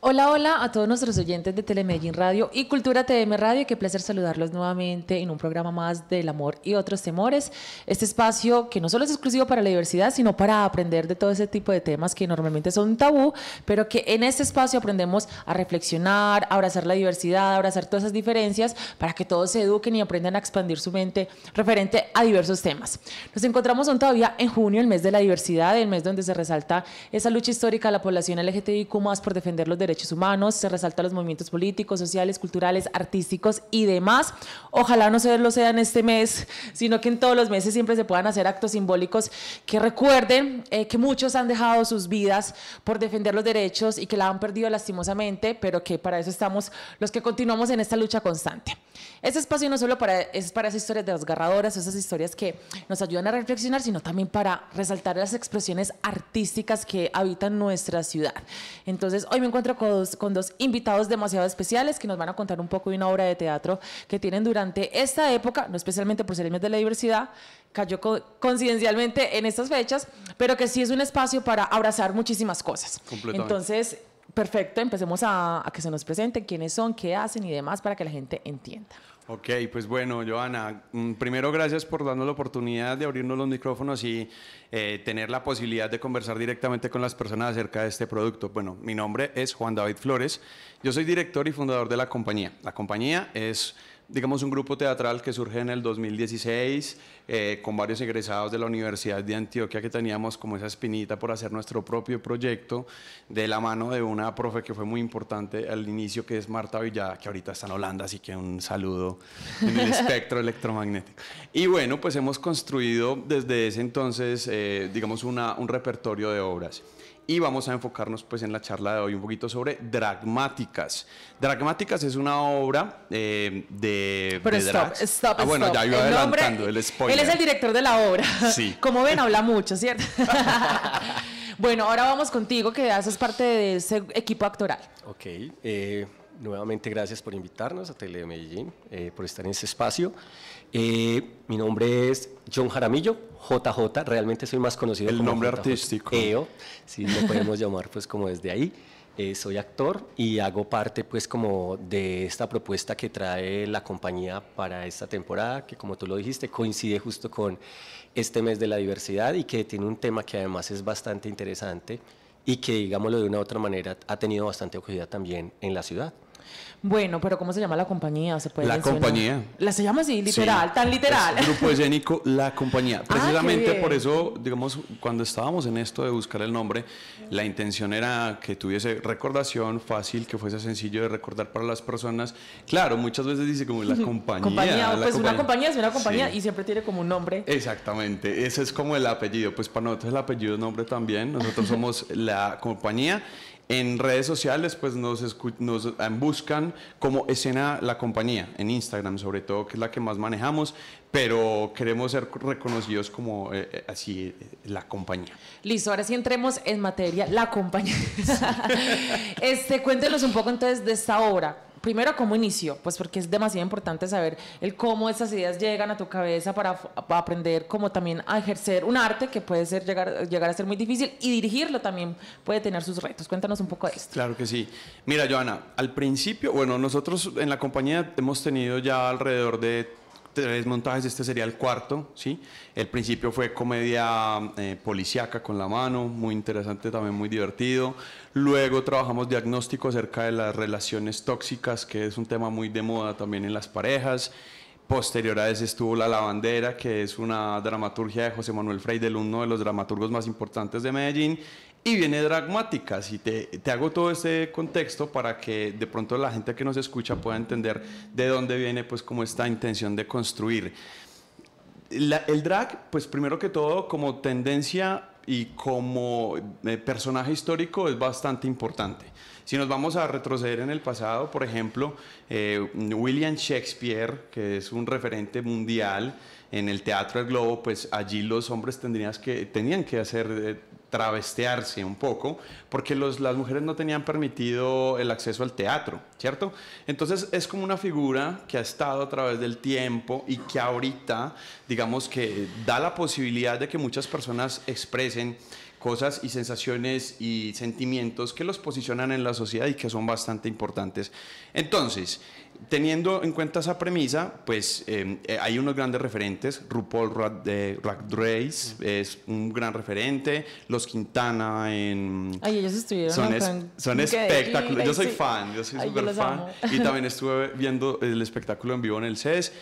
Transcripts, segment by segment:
Hola, hola a todos nuestros oyentes de Telemedellín Radio y Cultura TM Radio. Qué placer saludarlos nuevamente en un programa más del amor y otros temores. Este espacio que no solo es exclusivo para la diversidad, sino para aprender de todo ese tipo de temas que normalmente son tabú, pero que en este espacio aprendemos a reflexionar, a abrazar la diversidad, a abrazar todas esas diferencias para que todos se eduquen y aprendan a expandir su mente referente a diversos temas. Nos encontramos aún todavía en junio, el mes de la diversidad, el mes donde se resalta esa lucha histórica de la población LGTBIQ más por defender los derechos derechos humanos, se resalta los movimientos políticos, sociales, culturales, artísticos y demás. Ojalá no lo sea sean este mes, sino que en todos los meses siempre se puedan hacer actos simbólicos que recuerden eh, que muchos han dejado sus vidas por defender los derechos y que la han perdido lastimosamente, pero que para eso estamos los que continuamos en esta lucha constante. Este espacio no solo para, es para esas historias desgarradoras, esas historias que nos ayudan a reflexionar, sino también para resaltar las expresiones artísticas que habitan nuestra ciudad. Entonces, hoy me encuentro con dos, invitados demasiado especiales que nos van a contar un poco de una obra de teatro que tienen durante esta época, no especialmente por ser el mes de la diversidad, cayó coincidencialmente en estas fechas, pero que sí es un espacio para abrazar muchísimas cosas. Entonces, perfecto, empecemos a, a que se nos presenten quiénes son, qué hacen y demás para que la gente entienda. Ok, pues bueno, Joana, mm, primero gracias por darnos la oportunidad de abrirnos los micrófonos y eh, tener la posibilidad de conversar directamente con las personas acerca de este producto. Bueno, mi nombre es Juan David Flores, yo soy director y fundador de la compañía. La compañía es digamos, un grupo teatral que surge en el 2016 eh, con varios egresados de la Universidad de Antioquia que teníamos como esa espinita por hacer nuestro propio proyecto de la mano de una profe que fue muy importante al inicio, que es Marta Villada, que ahorita está en Holanda, así que un saludo en el espectro electromagnético. Y bueno, pues hemos construido desde ese entonces, eh, digamos, una, un repertorio de obras y vamos a enfocarnos pues en la charla de hoy un poquito sobre Dragmáticas. Dragmáticas es una obra eh, de... Pero stop, stop, ah, bueno, ya iba adelantando el spoiler. Él es el director de la obra. Sí. Como ven, habla mucho, ¿cierto? bueno, ahora vamos contigo que haces parte de ese equipo actoral. Ok, eh, nuevamente gracias por invitarnos a Tele Medellín, eh, por estar en este espacio. Eh, mi nombre es John Jaramillo, JJ, realmente soy más conocido El nombre artístico. EO, si lo podemos llamar pues como desde ahí. Eh, soy actor y hago parte pues como de esta propuesta que trae la compañía para esta temporada, que como tú lo dijiste, coincide justo con este mes de la diversidad y que tiene un tema que además es bastante interesante y que, digámoslo de una u otra manera, ha tenido bastante acogida también en la ciudad. Bueno, pero ¿cómo se llama la compañía? ¿Se puede la compañía. La se llama así, literal, tan literal. grupo escénico La Compañía. Ah, Precisamente por eso, digamos, cuando estábamos en esto de buscar el nombre, la intención era que tuviese recordación fácil, que fuese sencillo de recordar para las personas. Claro, muchas veces dice como la compañía. compañía pues una compañía es una compañía y siempre tiene como un nombre. Exactamente, ese es como el apellido. Pues para nosotros el apellido es nombre también. Nosotros somos la compañía en redes sociales, pues nos, nos em, buscan como escena la compañía, en Instagram sobre todo, que es la que más manejamos, pero queremos ser reconocidos como eh, eh, así eh, la compañía. Listo, ahora sí entremos en materia, la compañía. este, cuéntenos un poco entonces de esta obra primero cómo inició, pues porque es demasiado importante saber el cómo esas ideas llegan a tu cabeza para, aprender cómo también a ejercer un arte que puede ser llegar, llegar a ser muy difícil y dirigirlo también puede tener sus retos. Cuéntanos un poco de esto. Claro que sí. Mira, Joana, al principio, bueno, nosotros en la compañía hemos tenido ya alrededor de tres montajes, este sería el cuarto, ¿sí? El principio fue comedia eh, policíaca con la mano, muy interesante, también muy divertido. Luego trabajamos diagnóstico acerca de las relaciones tóxicas, que es un tema muy de moda también en las parejas. Posterior a ese estuvo La Lavandera, que es una dramaturgia de José Manuel Freydel, uno de los dramaturgos más importantes de Medellín. Y viene Dragmática. Si te, te hago todo este contexto para que de pronto la gente que nos escucha pueda entender de dónde viene, pues, como esta intención de construir. el drag, pues primero que todo, como tendencia y como eh, personaje histórico es bastante importante. Si nos vamos a retroceder en el pasado, por ejemplo, eh, William Shakespeare, que es un referente mundial en el Teatro del Globo, pues allí los hombres que, tenían que hacer... Eh, travestearse un poco, porque las mujeres no tenían permitido el acceso al teatro, ¿cierto? Entonces es como una figura que ha estado a través del tiempo y que ahorita, digamos que da la posibilidad de que muchas personas expresen cosas y sensaciones y sentimientos que los posicionan en la sociedad y que son bastante importantes. Entonces, teniendo en cuenta esa premisa, pues em, eh, hay unos grandes referentes. RuPaul de eh, Race es un gran referente. Los Quintana en... Ay, ellos estuvieron Son, son espectaculares. Yo soy fan, yo soy súper fan. Y también estuve viendo el espectáculo en vivo en el CES.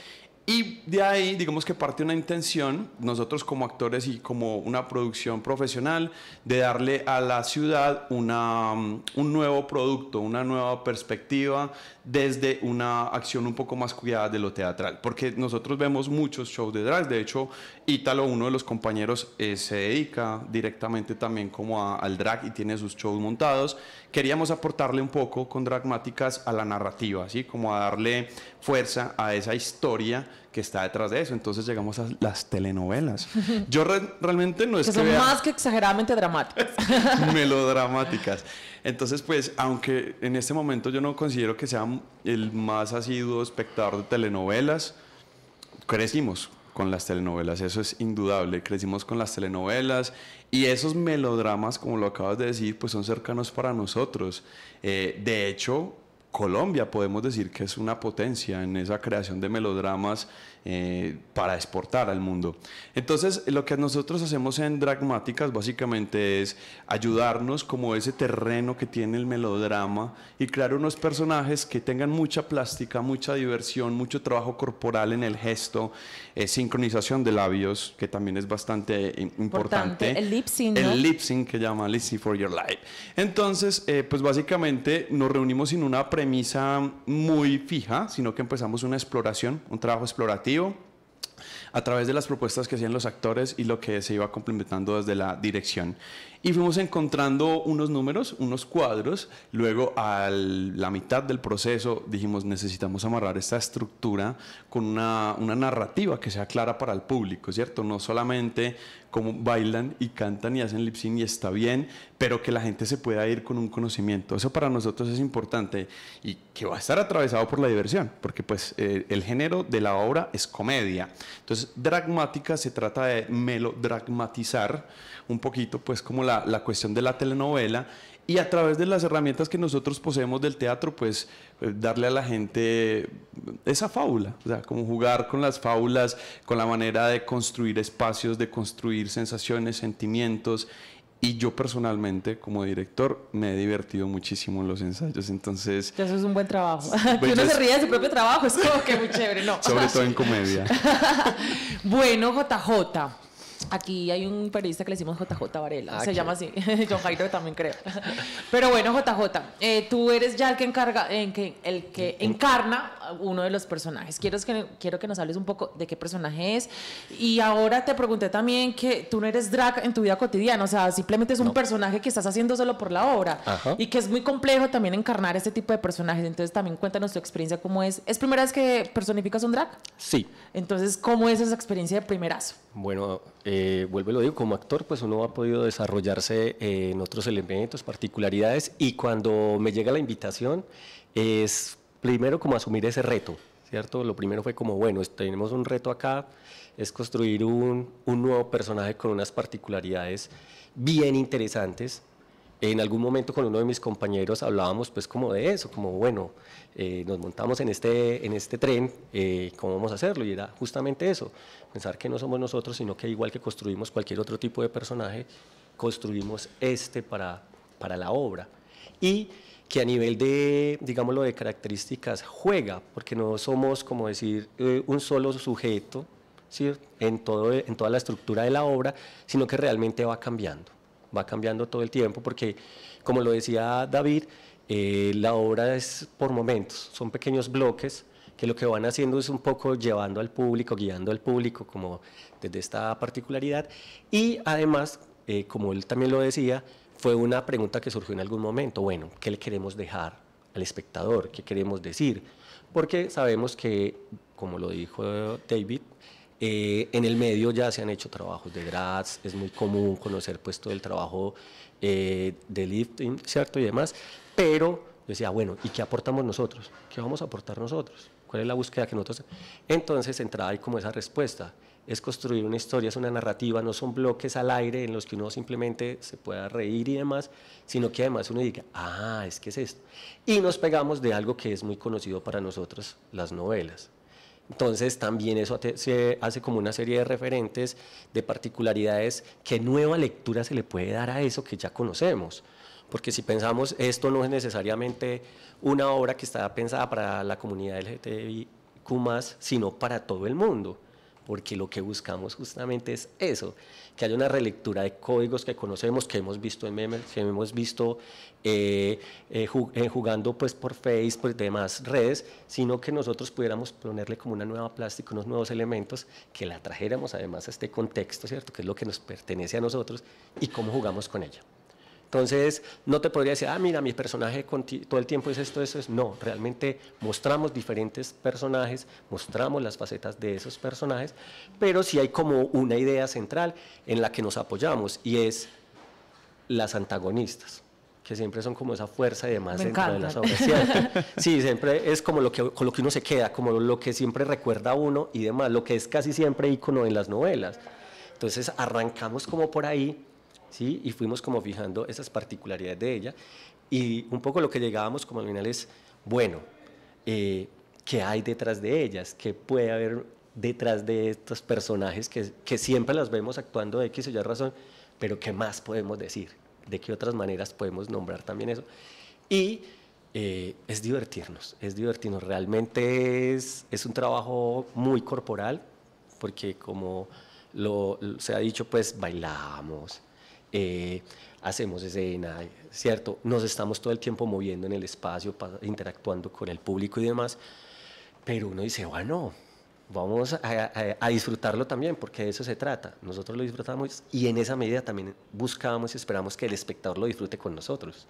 Y de ahí, digamos que parte una intención, nosotros como actores y como una producción profesional, de darle a la ciudad una, mm, un nuevo producto, una nueva perspectiva desde una acción un poco más cuidada de lo teatral. Porque nosotros vemos muchos shows de drag, de hecho, Ítalo, uno de los compañeros, eh, se dedica directamente también como al drag y tiene sus shows montados. Queríamos aportarle un poco con Dragmáticas a la narrativa, así como a darle fuerza a esa historia que está detrás de eso. Entonces llegamos a las telenovelas. Yo realmente no es que, son más que exageradamente dramáticas. melodramáticas. Entonces, pues, aunque en este momento yo no considero que sea el más asiduo espectador de telenovelas, crecimos con las telenovelas, eso es indudable, crecimos con las telenovelas y esos melodramas, como lo acabas de decir, pues son cercanos para nosotros. Eh, de hecho, Colombia podemos decir que es una potencia en esa creación de melodramas eh, para exportar al mundo. Entonces, lo que nosotros hacemos en Dragmáticas básicamente es ayudarnos como ese terreno que tiene el melodrama y crear unos personajes que tengan mucha plástica, mucha diversión, mucho trabajo corporal en el gesto, eh, sincronización de labios, que también es bastante importante. El lip sync. El lip sync que llama Listen for Your Life. Entonces, eh, pues básicamente nos reunimos sin una premisa muy fija, sino que empezamos una exploración, un trabajo explorativo a través de las propuestas que hacían los actores y lo que se iba complementando desde la dirección. Y fuimos encontrando unos números, unos cuadros. Luego, a la mitad del proceso, dijimos, necesitamos amarrar esta estructura con una narrativa que sea clara para el público, ¿cierto? No solamente como bailan y cantan y hacen lip sync y está bien, pero que la gente se pueda ir con un conocimiento. Eso para nosotros es importante y que va a estar atravesado por la diversión, porque pues eh, el género de la obra es comedia. Entonces, dragmática se trata de melodramatizar un poquito pues como la, la cuestión de la telenovela y a través de las herramientas que nosotros poseemos del teatro, pues eh, darle a la gente esa fábula, o sea, como jugar con las fábulas, con la manera de construir espacios, de construir sensaciones, sentimientos. Y yo personalmente, como director, me he divertido muchísimo en los ensayos, entonces... Eso es un buen trabajo. Pues, que uno se ríe de su propio trabajo, es como que muy chévere, ¿no? Sobre todo en comedia. bueno, JJ, Aquí hay un periodista que le decimos JJ Varela, ah, se llama así, John Jairo también creo. Pero bueno, JJ, eh, tú eres ya el que encarga, el que encarna uno de los personajes. Quiero que, quiero que nos hables un poco de qué personaje es. Y ahora te pregunté también que tú no eres drag en tu vida cotidiana, o sea, simplemente es un personaje que estás haciendo solo por la obra y que es muy complejo también encarnar este tipo de personajes. Entonces también cuéntanos tu experiencia, cómo es. ¿Es primera vez que personificas un drag? Sí. Entonces, ¿cómo es esa experiencia de primerazo? Bueno, eh, vuelvo lo digo, como actor, pues uno ha podido desarrollarse eh, en otros elementos, particularidades, y cuando me llega la invitación es primero como asumir ese reto, ¿cierto? Lo primero fue como, bueno, tenemos un reto acá, es construir un nuevo personaje con unas particularidades bien interesantes, en algún momento con uno de mis compañeros hablábamos pues como de eso, como bueno, eh, nos montamos en este, en este tren, eh, ¿cómo vamos a hacerlo? Y era justamente eso, pensar que no somos nosotros, sino que igual que construimos cualquier otro tipo de personaje, construimos este para, para la obra. Y que a nivel de, digámoslo, de características juega, porque no somos, como decir, eh, un solo sujeto en, todo, en toda la estructura de la obra, sino que realmente va cambiando va cambiando todo el tiempo porque, como lo decía David, eh, la obra es por momentos, son pequeños bloques que lo que van haciendo es un poco llevando al público, guiando al público como desde esta particularidad y además, eh, como él también lo decía, fue una pregunta que surgió en algún momento, bueno, ¿qué le queremos dejar al espectador? ¿Qué queremos decir? Porque sabemos que, como lo dijo David, eh, en el medio ya se han hecho trabajos de grads, es muy común conocer pues todo el trabajo eh, de lifting, ¿cierto? Y demás, pero yo decía, bueno, ¿y qué aportamos nosotros? ¿Qué vamos a aportar nosotros? ¿Cuál es la búsqueda que nosotros...? Entonces entraba ahí como esa respuesta, es construir una historia, es una narrativa, no son bloques al aire en los que uno simplemente se pueda reír y demás, sino que además uno diga, ah, es que es esto. Y nos pegamos de algo que es muy conocido para nosotros, las novelas. Entonces también eso se hace como una serie de referentes, de particularidades, qué nueva lectura se le puede dar a eso que ya conocemos. Porque si pensamos, esto no es necesariamente una obra que está pensada para la comunidad LGTBIQ, sino para todo el mundo porque lo que buscamos justamente es eso, que haya una relectura de códigos que conocemos, que hemos visto en memes, que hemos visto eh, eh, eh, jugando pues por Facebook, por demás redes, sino que nosotros pudiéramos ponerle como una nueva plástica, unos nuevos elementos, que la trajéramos además a este contexto, ¿cierto? Que es lo que nos pertenece a nosotros y cómo jugamos con ella. Entonces, no te podría decir, ah, mira, mi personaje todo el tiempo es esto, eso, es. No, realmente mostramos diferentes personajes, mostramos las facetas de esos personajes, pero sí hay como una idea central en la que nos apoyamos y es las antagonistas que siempre son como esa fuerza y demás dentro de las obras. Sí, siempre es como lo que, con lo que uno se queda, como lo que siempre recuerda uno y demás, lo que es casi siempre ícono en las novelas. Entonces arrancamos como por ahí y fuimos como fijando esas particularidades de ella. Y un poco lo que llegábamos como al final es, bueno, eh, ¿qué hay detrás de ellas? ¿Qué puede haber detrás de estos personajes que, siempre las vemos actuando de X o Y razón? Pero ¿qué más podemos decir? ¿De qué otras maneras podemos nombrar también eso? Y eh, es divertirnos, es divertirnos. Realmente es, un trabajo muy corporal, porque como se ha dicho, pues bailamos, eh, hacemos escena, ¿cierto? Nos estamos todo el tiempo moviendo en el espacio, interactuando con el público y demás, pero uno dice, bueno, vamos a, disfrutarlo también, porque de eso se trata. Nosotros lo disfrutamos y en esa medida también buscamos y esperamos que el espectador lo disfrute con nosotros.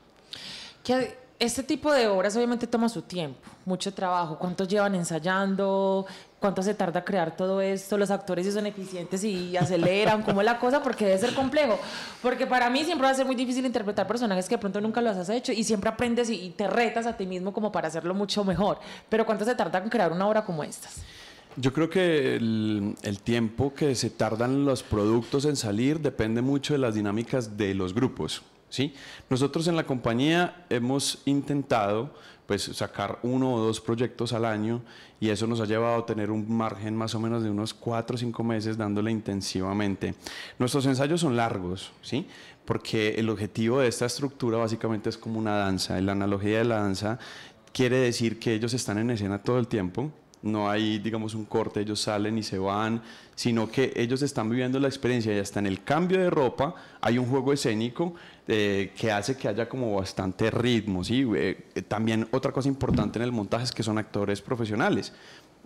este tipo de obras obviamente toma su tiempo, mucho trabajo. ¿Cuántos llevan ensayando? cuánto se tarda crear todo esto, los actores si son eficientes y aceleran, cómo es la cosa, porque debe ser complejo. Porque para mí siempre va a ser muy difícil interpretar personajes que de pronto nunca los has hecho y siempre aprendes y, te retas a ti mismo como para hacerlo mucho mejor. Pero cuánto se tarda en crear una obra como estas. Yo creo que el, tiempo que se tardan los productos en salir depende mucho de las dinámicas de los grupos. ¿sí? Nosotros en la compañía hemos intentado pues sacar uno o dos proyectos al año y eso nos ha llevado a tener un margen más o menos de unos cuatro o cinco meses dándole intensivamente. Nuestros ensayos son largos, ¿sí? Porque el objetivo de esta estructura básicamente es como una danza. La analogía de la danza quiere decir que ellos están en escena todo el tiempo, no hay, digamos, un corte, ellos salen y se van, sino que ellos están viviendo la experiencia y hasta en el cambio de ropa hay un juego escénico eh, que hace que haya como bastante ritmo, ¿sí? Eh, también otra cosa importante en el montaje es que son actores profesionales.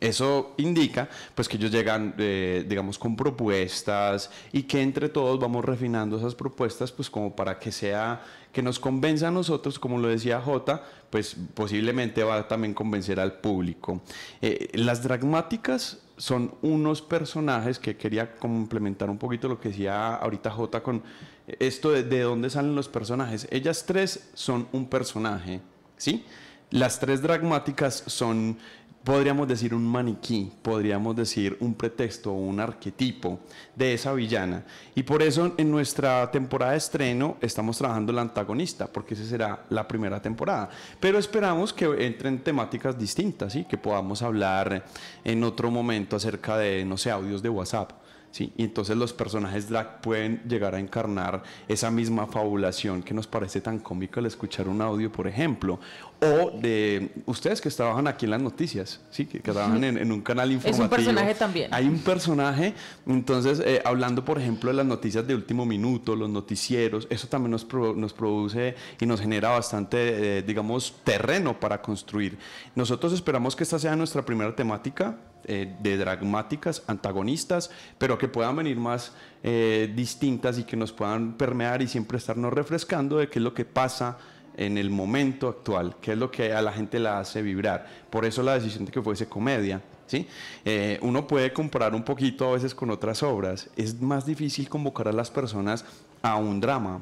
Eso indica pues que ellos llegan, eh, digamos, con propuestas y que entre todos vamos refinando esas propuestas pues como para que sea, que nos convenza a nosotros, como lo decía Jota, pues posiblemente va a también convencer al público. Eh, las dramáticas son unos personajes que quería complementar un poquito lo que decía ahorita Jota con esto de, dónde salen los personajes. Ellas tres son un personaje, ¿sí? Las tres dramáticas son podríamos decir un maniquí, podríamos decir un pretexto, o un arquetipo de esa villana. Y por eso en nuestra temporada de estreno estamos trabajando el antagonista, porque esa será la primera temporada. Pero esperamos que entren temáticas distintas, y que podamos hablar en otro momento acerca de, no sé, audios de WhatsApp ¿sí? Y entonces los personajes drag pueden llegar a encarnar esa misma fabulación que nos parece tan cómica al escuchar un audio, por ejemplo. O de ustedes que trabajan aquí en las noticias, ¿sí? que, trabajan en, un canal informativo. Es un personaje también. Hay un personaje, entonces, eh, hablando, por ejemplo, de las noticias de último minuto, los noticieros, eso también nos, produce y nos genera bastante, eh, digamos, terreno para construir. Nosotros esperamos que esta sea nuestra primera temática eh, de dramáticas, antagonistas, pero que puedan venir más eh, distintas y que nos puedan permear y siempre estarnos refrescando de qué es lo que pasa en el momento actual, qué es lo que a la gente la hace vibrar. Por eso la decisión de que fuese comedia. ¿Sí? Eh, uno puede comparar un poquito a veces con otras obras. Es más difícil convocar a las personas a un drama,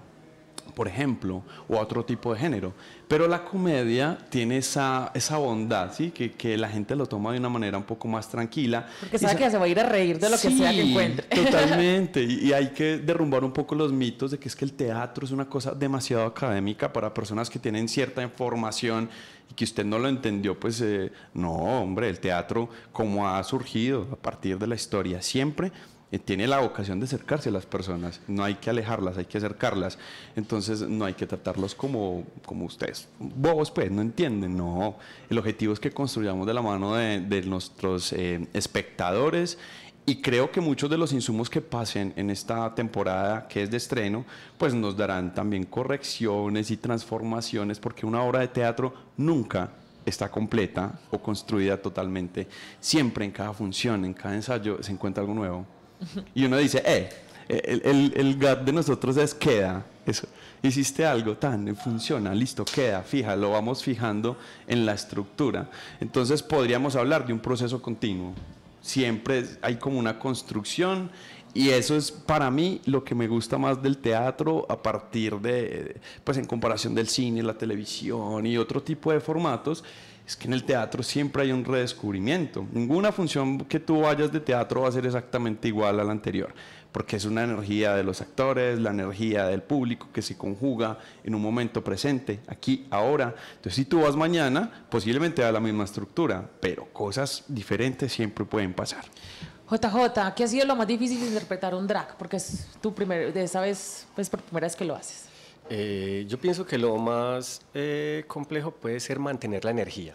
por ejemplo, o otro tipo de género. Pero la comedia tiene esa, esa bondad, ¿sí? Que, que la gente lo toma de una manera un poco más tranquila. Porque sabe que se va a ir a reír de lo que sea que encuentre. Totalmente. y, hay que derrumbar un poco los mitos de que es que el teatro es una cosa demasiado académica para personas que tienen cierta información y que usted no lo entendió, pues eh, no, hombre, el teatro como ha surgido a partir de la historia siempre eh, tiene la vocación de acercarse a las personas, no hay que alejarlas, hay que acercarlas, entonces no hay que tratarlos como, ustedes, bobos pues, no entienden, no, el objetivo es que construyamos de la mano de, nuestros eh, espectadores y creo que muchos de los insumos que pasen en esta temporada que es de estreno, pues nos darán también correcciones y transformaciones, porque una obra de teatro nunca está completa o construida totalmente, siempre en cada función, en cada ensayo se encuentra algo nuevo. Y uno dice, eh, el, el, el gap de nosotros es queda. Eso. Hiciste algo, tan, funciona, listo, queda, fija, lo vamos fijando en la estructura. Entonces podríamos hablar de un proceso continuo. Siempre hay como una construcción y eso es para mí lo que me gusta más del teatro a partir de, pues en comparación del cine, la televisión y otro tipo de formatos, es que en el teatro siempre hay un redescubrimiento. Ninguna función que tú vayas de teatro va a ser exactamente igual a la anterior, porque es una energía de los actores, la energía del público que se conjuga en un momento presente, aquí, ahora. Entonces, si tú vas mañana, posiblemente da la misma estructura, pero cosas diferentes siempre pueden pasar. JJ, ¿qué ha sido lo más difícil de interpretar un drag? Porque es tu primer, de esa vez, pues por primera vez que lo haces. Eh, yo pienso que lo más eh, complejo puede ser mantener la energía,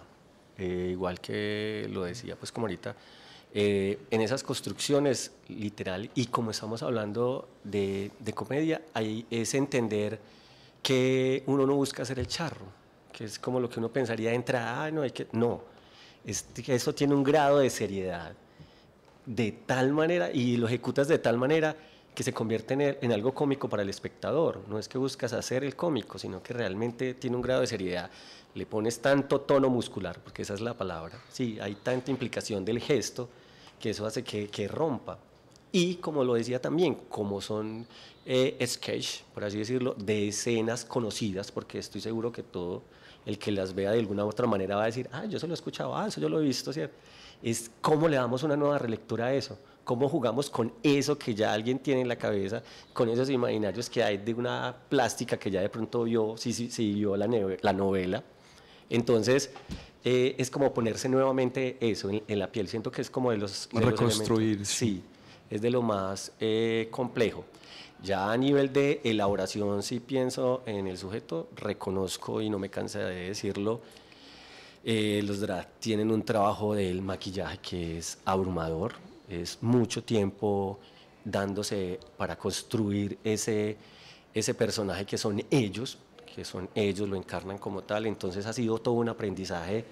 eh, igual que lo decía pues como ahorita, en esas construcciones literal y como estamos hablando de, de comedia, ahí es entender que uno no busca ser el charro, que es como lo que uno pensaría de entrada, no hay que, no, eso tiene un grado de seriedad de tal manera y lo ejecutas de tal manera que se convierte en, algo cómico para el espectador. No es que buscas hacer el cómico, sino que realmente tiene un grado de seriedad. Le pones tanto tono muscular, porque esa es la palabra. Sí, hay tanta implicación del gesto que eso hace que, rompa. Y como lo decía también, como son eh, sketch, por así decirlo, de escenas conocidas, porque estoy seguro que todo el que las vea de alguna u otra manera va a decir, ah, yo eso lo he escuchado, ah, eso yo lo he visto, ¿cierto? Es como le damos una nueva relectura a eso cómo jugamos con eso que ya alguien tiene en la cabeza, con esos imaginarios que hay de una plástica que ya de pronto vio, si sí, sí, vio la, novela. Entonces, eh, es como ponerse nuevamente eso en, la piel. Siento que es como de los... Reconstruir. sí, es de lo más eh, complejo. Ya a nivel de elaboración, si pienso en el sujeto, reconozco y no me cansa de decirlo, eh, los drag tienen un trabajo del maquillaje que es abrumador es mucho tiempo dándose para construir ese, ese personaje que son ellos, que son ellos, lo encarnan como tal. Entonces ha sido todo un aprendizaje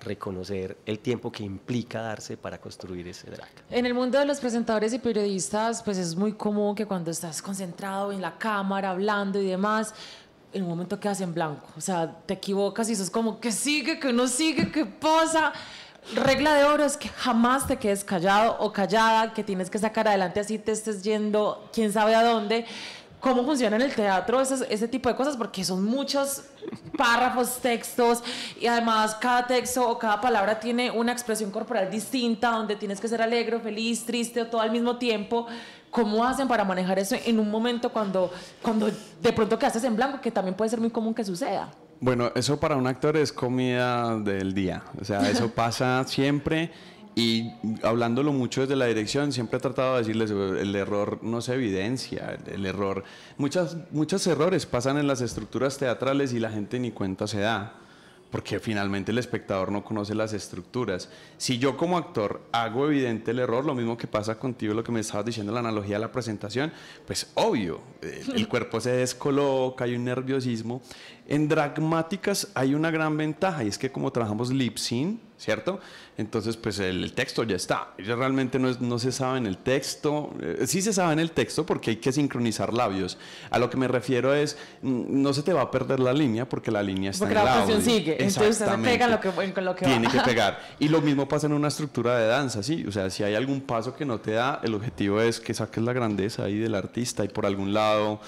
reconocer el tiempo que implica darse para construir ese drag. En el mundo de los presentadores y periodistas, pues es muy común que cuando estás concentrado en la cámara, hablando y demás, en un momento quedas en blanco. O sea, te equivocas y eso es como que sigue, que no sigue, que pasa regla de oro es que jamás te quedes callado o callada, que tienes que sacar adelante así te estés yendo quién sabe a dónde. ¿Cómo funciona en el teatro ese, ese tipo de cosas? Porque son muchos párrafos, textos, y además cada texto o cada palabra tiene una expresión corporal distinta, donde tienes que ser alegre, feliz, triste o todo al mismo tiempo. ¿Cómo hacen para manejar eso en un momento cuando, cuando de pronto quedas en blanco, que también puede ser muy común que suceda? Bueno, eso para un actor es comida del día. O sea, eso pasa siempre. Y hablándolo mucho desde la dirección, siempre he tratado de decirles, el error no se evidencia, el, error, muchas, muchos errores pasan en las estructuras teatrales y la gente ni cuenta se da porque finalmente el espectador no conoce las estructuras. Si yo como actor hago evidente el error, lo mismo que pasa contigo, lo que me estabas diciendo, la analogía de la presentación, pues obvio, eh, el cuerpo se descoloca, hay un nerviosismo. En dramáticas hay una gran ventaja y es que como trabajamos lip sync, ¿cierto? Entonces, pues el, texto ya está. Ya realmente no, se sabe en el texto. Eh, sí se sabe en el texto porque hay que sincronizar labios. A lo que me refiero es, mm, no se te va a perder la línea porque la línea está porque la sigue. Entonces se pega lo que, con lo que Tiene que pegar. Y lo mismo pasa en una estructura de danza, ¿sí? O sea, si hay algún paso que no te da, el objetivo es que saques la grandeza ahí del artista y por algún lado...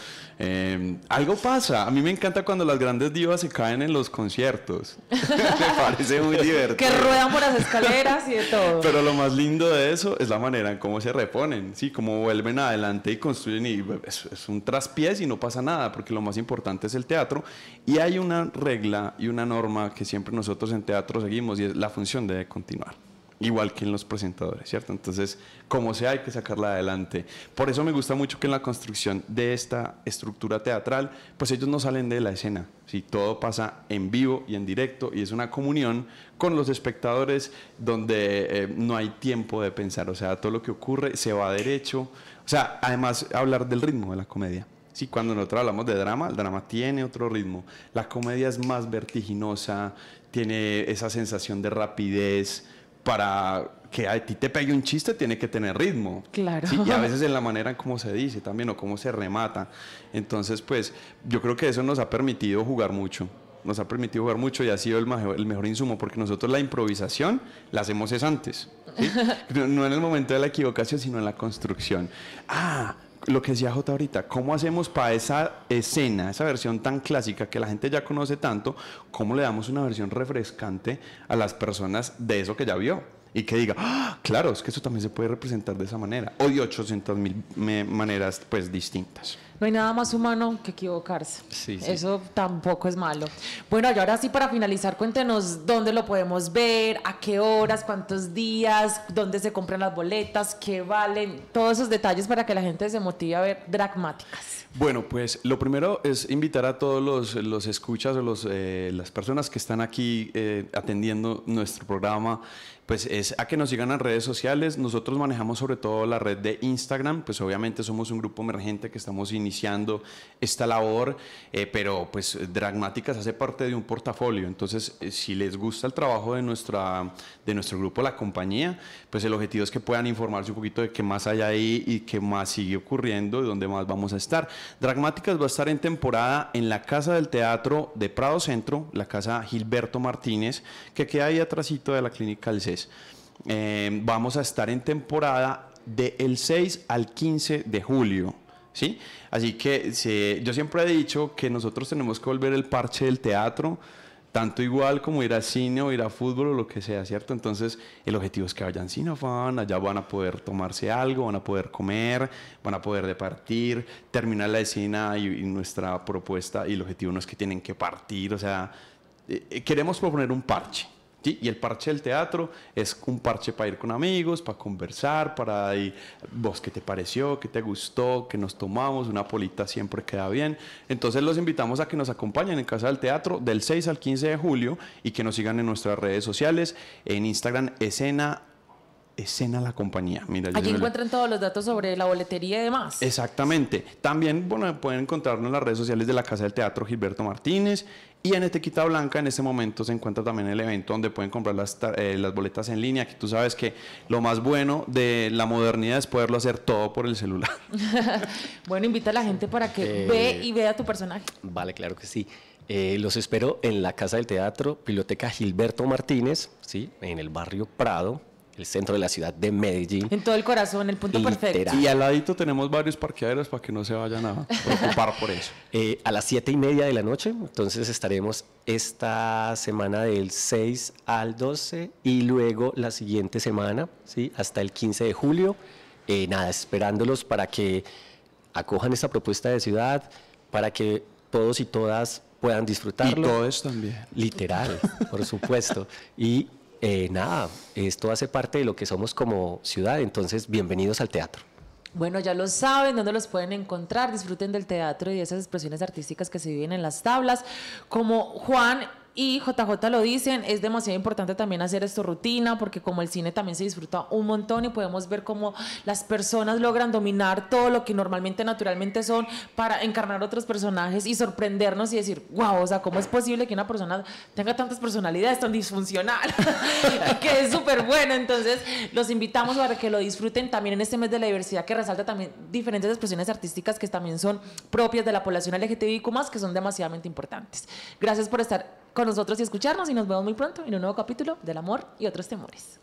Em, algo pasa. A mí me encanta cuando las grandes divas se caen en los conciertos. me parece muy divertido. Ruedan por las escaleras y de todo. Pero lo más lindo de eso es la manera en cómo se reponen, ¿sí? Cómo vuelven adelante y construyen y pues, es, un traspiés y no pasa nada, porque lo más importante es el teatro. Y hay una regla y una norma que siempre nosotros en teatro seguimos y es la función debe continuar igual que en los presentadores, ¿cierto? Entonces, como sea, hay que sacarla adelante. Por eso me gusta mucho que en la construcción de esta estructura teatral, pues ellos no salen de la escena, si Todo pasa en vivo y en directo y es una comunión con los espectadores donde eh, no hay tiempo de pensar, o sea, todo lo que ocurre se va derecho. O sea, además hablar del ritmo de la comedia. Sí, cuando nosotros hablamos de drama, el drama tiene otro ritmo. La comedia es más vertiginosa, tiene esa sensación de rapidez, para que a ti te pegue un chiste tiene que tener ritmo. Claro. Y a veces en la manera en cómo se dice también o cómo se remata. Entonces, pues yo creo que eso nos ha permitido jugar mucho. Nos ha permitido jugar mucho y ha sido el, mejor insumo porque nosotros la improvisación la hacemos es antes. no en el momento de la equivocación, sino en la construcción. Ah, lo que decía Jota ahorita, ¿cómo hacemos para esa escena, esa versión tan clásica que la gente ya conoce tanto, cómo le damos una versión refrescante a las personas de eso que ya vio? Y que diga, ah, claro, es que eso también se puede representar de esa manera, o de 800 mil maneras pues distintas. No hay nada más humano que equivocarse. Eso tampoco es malo. Bueno, y ahora sí, para finalizar, cuéntenos dónde lo podemos ver, a qué horas, cuántos días, dónde se compran las boletas, qué valen, todos esos detalles para que la gente se motive a ver Dragmáticas. Bueno, pues lo primero es invitar a todos los, los escuchas o eh, las personas que están aquí eh, atendiendo nuestro programa pues es a que nos sigan en redes sociales. Nosotros manejamos sobre todo la red de Instagram, pues obviamente somos un grupo emergente que estamos iniciando iniciando esta labor, eh, pero pues Dragmáticas hace parte de un portafolio, entonces eh, si les gusta el trabajo de, nuestra, de nuestro grupo, la compañía, pues el objetivo es que puedan informarse un poquito de qué más hay ahí y qué más sigue ocurriendo y dónde más vamos a estar. Dragmáticas va a estar en temporada en la Casa del Teatro de Prado Centro, la Casa Gilberto Martínez, que queda ahí atrásito de la Clínica Alcés. E eh, vamos a estar en temporada del de 6 al 15 de julio. ¿sí? Así que yo siempre he dicho que nosotros tenemos que volver el parche del teatro, tanto igual como ir a cine o ir a fútbol o lo que sea, ¿cierto? Entonces, el objetivo es que vayan sin allá van a poder tomarse algo, van a poder comer, van a poder departir, terminar la escena y, nuestra propuesta y el objetivo no es que tienen que partir, o sea, eh, eh, queremos proponer un parche, y el parche del teatro es un parche para ir con amigos, para conversar, para ahí, vos qué te pareció, qué te gustó, qué nos tomamos, una polita siempre queda bien. Entonces los invitamos a que nos acompañen en Casa del Teatro del 6 al 15 de julio y que nos sigan en nuestras redes sociales, en Instagram escena escena la compañía. aquí encuentran todos los datos sobre la boletería y demás. Exactamente. También bueno, pueden encontrarnos en las redes sociales de la Casa del Teatro Gilberto Martínez y en Etequita Blanca en este momento se encuentra también el evento donde pueden comprar eh, las, boletas en línea, que tú sabes que lo más bueno de la modernidad es poderlo hacer todo por el celular. bueno, invita a la gente para que eh, ve y vea tu personaje. Vale, claro que sí. Eh, los espero en la Casa del Teatro, Biblioteca Gilberto Martínez, ¿sí? en el barrio Prado, el centro de la ciudad de Medellín. En todo el corazón, el punto perfecto. Y al ladito tenemos varios parqueaderos para que no se vayan a preocupar por eso. Eh, a las siete y media de la noche, entonces estaremos esta semana del 6 al 12 y luego la siguiente semana, ¿sí? hasta el 15 de julio. Eh, nada, esperándolos para que acojan esta propuesta de ciudad, para que todos y todas puedan disfrutarlo. Y todos también. Literal, por supuesto. Y eh, nada, esto hace parte de lo que somos como ciudad, entonces bienvenidos al teatro. Bueno, ya lo saben, dónde los pueden encontrar. Disfruten del teatro y de esas expresiones artísticas que se viven en las tablas. Como Juan y JJ lo dicen, es demasiado importante también hacer esto rutina, porque como el cine también se disfruta un montón y podemos ver cómo las personas logran dominar todo lo que normalmente naturalmente son para encarnar otros personajes y sorprendernos y decir, wow, o sea, ¿cómo es posible que una persona tenga tantas personalidades tan disfuncional? que es súper bueno. Entonces, los invitamos para que lo disfruten también en este mes de la diversidad que resalta también diferentes expresiones artísticas que también son propias de la población LGTBIQ, que son demasiadamente importantes. Gracias por estar nosotros y escucharnos y nos vemos muy pronto en un nuevo capítulo del amor y otros temores.